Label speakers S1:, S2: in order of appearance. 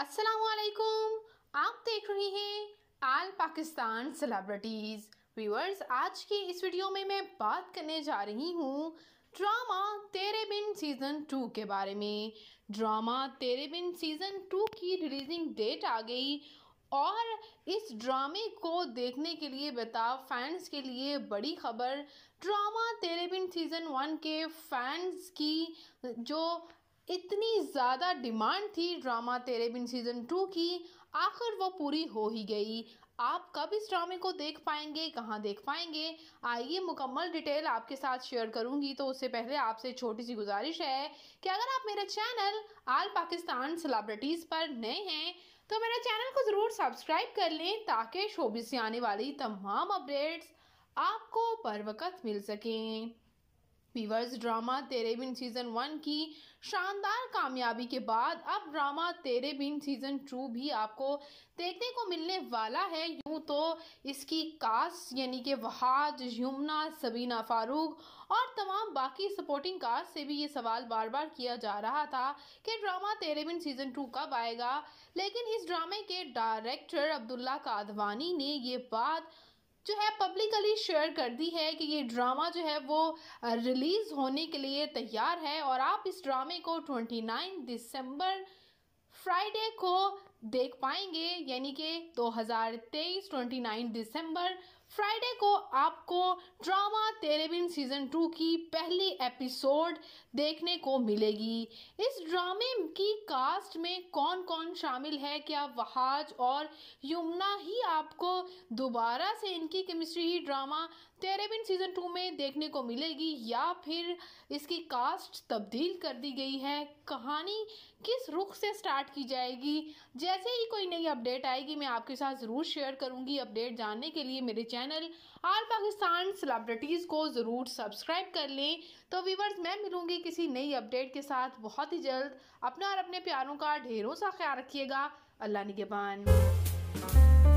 S1: असलकुम आप देख रहे हैं आल पाकिस्तान सेलिब्रिटीज़ व्यूअर्स आज की इस वीडियो में मैं बात करने जा रही हूँ drama Tere Bin season to के बारे में drama Tere Bin season two की रिलीजिंग डेट आ गई और इस ड्रामे को देखने के लिए बताओ फैंस के लिए बड़ी खबर drama Tere Bin season one के फैंस की जो इतनी ज़्यादा डिमांड थी drama Tere Bin season two की आखिर वो पूरी हो ही गई आप कब इस ड्रामे को देख पाएंगे कहाँ देख पाएंगे आइए मुकम्मल डिटेल आपके साथ शेयर करूँगी तो उससे पहले आपसे छोटी सी गुजारिश है कि अगर आप मेरा चैनल आल पाकिस्तान सेलिब्रिटीज़ पर नए हैं तो मेरे चैनल को ज़रूर सब्सक्राइब कर लें ताकि शोबी से आने वाली तमाम अपडेट्स आपको बर वक्त मिल सकें viewers drama Tere Bin season one की शानदार कामयाबी के बाद अब drama Tere Bin season to भी आपको देखने को मिलने वाला है यूं तो इसकी कास्ट यानी कि वहाज यमुना सबीना फारूक और तमाम बाकी सपोर्टिंग कास्ट से भी ये सवाल बार बार किया जा रहा था कि drama Tere Bin season to कब आएगा लेकिन इस ड्रामे के डायरेक्टर अब्दुल्ला कादवानी ने ये बात जो है पब्लिकली शेयर कर दी है कि ये ड्रामा जो है वो रिलीज़ होने के लिए तैयार है और आप इस ड्रामे को 29 दिसंबर फ्राइडे को देख पाएंगे यानी कि 2023 29 दिसंबर फ्राइडे को आपको drama Tere Bin season two की पहली एपिसोड देखने को मिलेगी इस ड्रामे की कास्ट में कौन कौन शामिल है क्या वहाज और यमुना ही आपको दोबारा से इनकी chemistry he drama Tere Bin season to में देखने को मिलेगी या फिर इसकी कास्ट तब्दील कर दी गई है कहानी किस रुख से स्टार्ट की जाएगी जैसे जैसे ही कोई नई अपडेट आएगी मैं आपके साथ ज़रूर शेयर करूंगी अपडेट जानने के लिए मेरे चैनल आल पाकिस्तान सेलिब्रिटीज़ को ज़रूर सब्सक्राइब कर लें तो व्यूवर्स मैं मिलूंगी किसी नई अपडेट के साथ बहुत ही जल्द अपना और अपने प्यारों का ढेरों सा ख्याल रखिएगा अल्लाह निगेबान